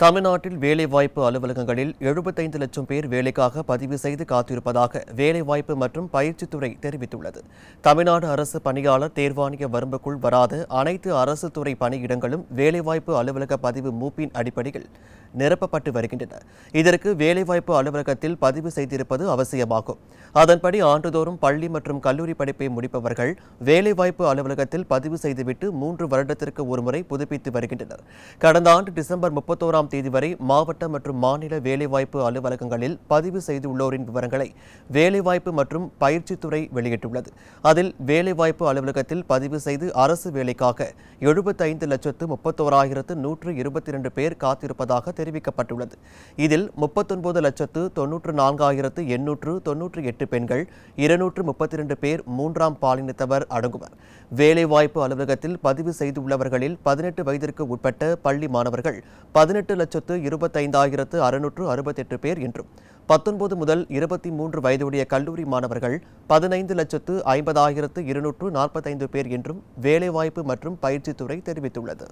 தமிழ்நாட்டில் வேலைவாய்ப்பு அலுவலகங்களில் எழுபத்தைந்து லட்சம் பேர் வேலைக்காக பதிவு செய்து காத்திருப்பதாக வேலைவாய்ப்பு மற்றும் பயிற்சித்துறை தெரிவித்துள்ளது தமிழ்நாடு அரசு பணியாளர் தேர்வாணைய வரம்புக்குள் வராத அனைத்து அரசு துறை பணியிடங்களும் வேலைவாய்ப்பு அலுவலக பதிவு மூப்பின் அடிப்படையில் நிரப்பப்பட்டு வருகின்றன இதற்கு வேலைவாய்ப்பு அலுவலகத்தில் பதிவு செய்திருப்பது அவசியமாகும் அதன்படி ஆண்டுதோறும் பள்ளி மற்றும் கல்லூரி படிப்பை முடிப்பவர்கள் வேலைவாய்ப்பு அலுவலகத்தில் பதிவு செய்துவிட்டு மூன்று வருடத்திற்கு ஒருமுறை புதுப்பித்து வருகின்றனர் கடந்த ஆண்டு டிசம்பர் முப்பத்தோராம் ஒன்றாம் தேதி வரை மாவட்ட மற்றும் மாநில வேலைவாய்ப்பு அலுவலகங்களில் பதிவு செய்துள்ளோரின் விவரங்களை வேலைவாய்ப்பு மற்றும் பயிற்சித்துறை வெளியிட்டுள்ளது அதில் வேலைவாய்ப்பு அலுவலகத்தில் பதிவு செய்து அரசு வேலைக்காக எழுபத்தைந்து லட்சத்து முப்பத்தோராயிரத்து நூற்று இருபத்தி இரண்டு பேர் காத்திருப்பதாக தெரிவிக்கப்பட்டுள்ளது இதில் முப்பத்தொன்பது லட்சத்து தொன்னூற்று நான்காயிரத்து எண்ணூற்று தொன்னூற்று எட்டு பெண்கள் இருநூற்று முப்பத்தி இரண்டு பேர் மூன்றாம் பாலினத்தவர் அடங்குவர் வேலைவாய்ப்பு அலுவலகத்தில் பதிவு செய்துள்ளவர்களில் பதினெட்டு வயதிற்கு உட்பட்ட பள்ளி மாணவர்கள் பதினெட்டு எட்டு லட்சத்து இருபத்தைந்தாயிரத்து அறுநூற்று அறுபத்தெட்டு பேர் என்றும் பத்தொன்பது முதல் இருபத்தி மூன்று வயதுடைய கல்லூரி மாணவர்கள் பதினைந்து லட்சத்து ஐம்பதாயிரத்து இருநூற்று நாற்பத்தைந்து பேர் என்றும் வேலைவாய்ப்பு மற்றும் பயிற்சித்துறை தெரிவித்துள்ளது